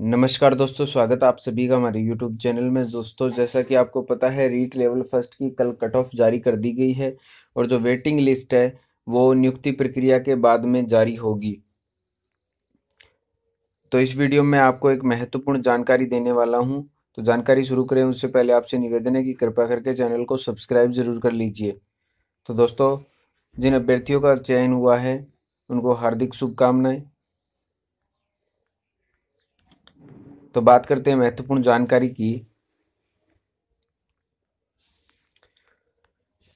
नमस्कार दोस्तों स्वागत है आप सभी का हमारे यूट्यूब चैनल में दोस्तों जैसा कि आपको पता है रीट लेवल फर्स्ट की कल कट ऑफ जारी कर दी गई है और जो वेटिंग लिस्ट है वो नियुक्ति प्रक्रिया के बाद में जारी होगी तो इस वीडियो में आपको एक महत्वपूर्ण जानकारी देने वाला हूँ तो जानकारी शुरू करें उससे पहले आपसे निवेदन है कि कृपया करके चैनल को सब्सक्राइब जरूर कर लीजिए तो दोस्तों जिन अभ्यर्थियों का चयन हुआ है उनको हार्दिक शुभकामनाएं तो बात करते हैं महत्वपूर्ण जानकारी की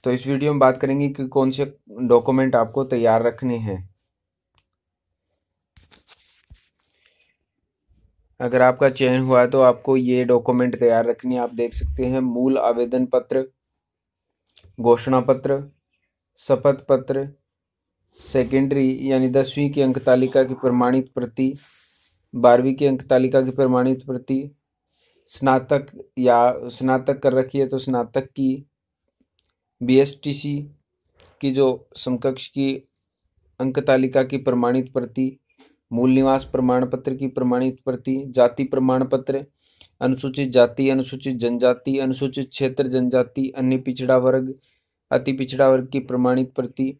तो इस वीडियो में बात करेंगे कि कौन से डॉक्यूमेंट आपको तैयार रखने हैं अगर आपका चयन हुआ है तो आपको ये डॉक्यूमेंट तैयार रखने आप देख सकते हैं मूल आवेदन पत्र घोषणा पत्र शपथ पत्र सेकेंडरी यानी दसवीं की अंक तालिका की प्रमाणित प्रति बारहवीं की अंक तालिका की प्रमाणित प्रति स्नातक या स्नातक कर रखी है तो स्नातक की बीएसटीसी की जो समकक्ष की अंक तालिका की प्रमाणित प्रति मूल निवास प्रमाण पत्र की प्रमाणित प्रति जाति प्रमाण पत्र अनुसूचित जाति अनुसूचित जनजाति अनुसूचित क्षेत्र जनजाति अन्य पिछड़ा वर्ग अति पिछड़ा वर्ग की प्रमाणित प्रति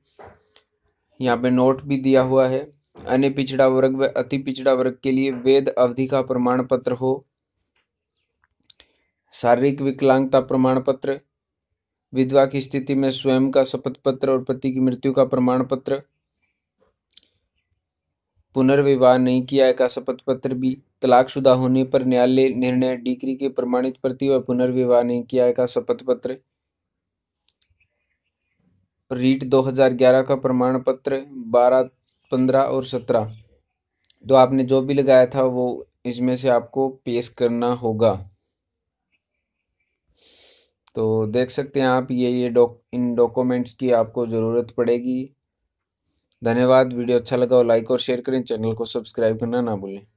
यहाँ पे नोट भी दिया हुआ है अन्य पिछड़ा वर्ग व अति पिछड़ा वर्ग के लिए वेद अवधि का प्रमाण पत्र हो शारीरिक विकलांगता प्रमाण पत्र विधवा की स्थिति में स्वयं का शपथ पत्र और पति की मृत्यु का प्रमाण पत्र पुनर्विवाह नहीं किया का शपथ पत्र भी तलाकशुदा होने पर न्यायालय निर्णय डिग्री के प्रमाणित प्रति व पुनर्विवाह नहीं किया का शपथ पत्र रीट 2011 का प्रमाण पत्र 12 पंद्रह और सत्रह तो आपने जो भी लगाया था वो इसमें से आपको पेश करना होगा तो देख सकते हैं आप ये ये डॉक इन डॉक्यूमेंट्स की आपको ज़रूरत पड़ेगी धन्यवाद वीडियो अच्छा लगा हो लाइक और शेयर करें चैनल को सब्सक्राइब करना ना भूलें